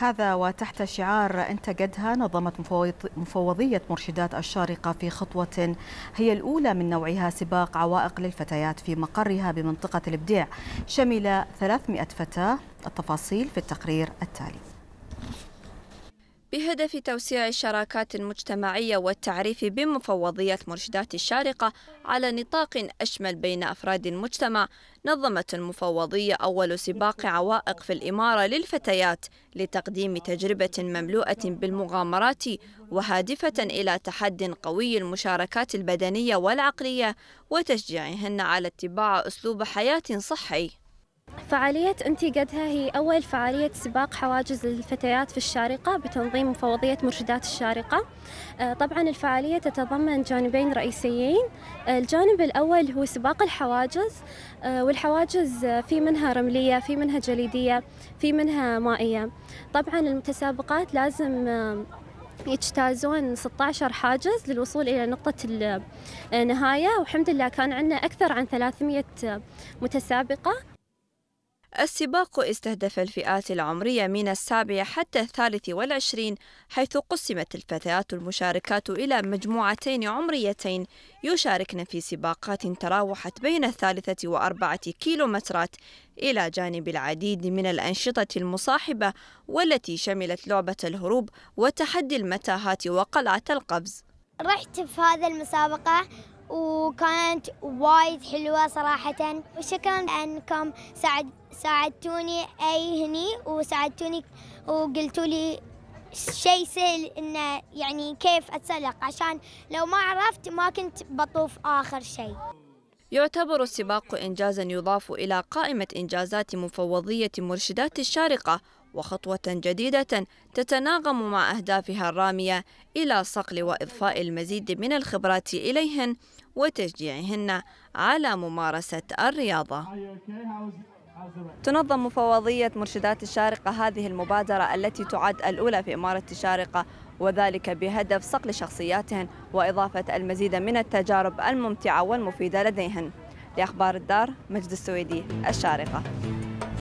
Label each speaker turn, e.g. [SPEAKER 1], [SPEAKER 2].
[SPEAKER 1] هذا وتحت شعار انت قدها نظمت مفوضيه مرشدات الشارقه في خطوه هي الاولى من نوعها سباق عوائق للفتيات في مقرها بمنطقه الابداع شمل 300 فتاه التفاصيل في التقرير التالي بهدف توسيع الشراكات المجتمعية والتعريف بمفوضيات مرشدات الشارقة على نطاق أشمل بين أفراد المجتمع نظمت المفوضية أول سباق عوائق في الإمارة للفتيات لتقديم تجربة مملوءة بالمغامرات وهادفة إلى تحد قوي المشاركات البدنية والعقلية وتشجيعهن على اتباع أسلوب حياة صحي
[SPEAKER 2] فعالية أنتي قدها هي أول فعالية سباق حواجز للفتيات في الشارقة بتنظيم مفوضية مرشدات الشارقة آه، طبعا الفعالية تتضمن جانبين رئيسيين آه، الجانب الأول هو سباق الحواجز آه، والحواجز في منها رملية في منها جليدية في منها مائية طبعا المتسابقات لازم يجتازون 16 حاجز للوصول إلى نقطة النهاية والحمد لله كان عندنا أكثر عن 300 متسابقة السباق استهدف الفئات العمرية
[SPEAKER 1] من السابع حتى الثالث والعشرين حيث قسمت الفتيات المشاركات إلى مجموعتين عمريتين يشاركن في سباقات تراوحت بين الثالثة وأربعة كيلومترات إلى جانب العديد من الأنشطة المصاحبة والتي شملت لعبة الهروب وتحدي المتاهات وقلعة القفز
[SPEAKER 3] رحت في هذه المسابقة وكانت وايد حلوة صراحة وشكرا أنكم ساعد ساعدتوني أي هني وساعدتوني وقلتوا لي شيء سهل إنه يعني كيف أتسلق عشان لو ما عرفت ما كنت بطوف آخر شيء
[SPEAKER 1] يعتبر السباق إنجازا يضاف إلى قائمة إنجازات مفوضية مرشدات الشارقة وخطوة جديدة تتناغم مع أهدافها الرامية إلى صقل وإضفاء المزيد من الخبرات إليهن وتشجيعهن على ممارسة الرياضة تنظم مفوضية مرشدات الشارقة هذه المبادرة التي تعد الأولى في إمارة الشارقة وذلك بهدف صقل شخصياتهن وإضافة المزيد من التجارب الممتعة والمفيدة لديهن لأخبار الدار مجد السويدي الشارقة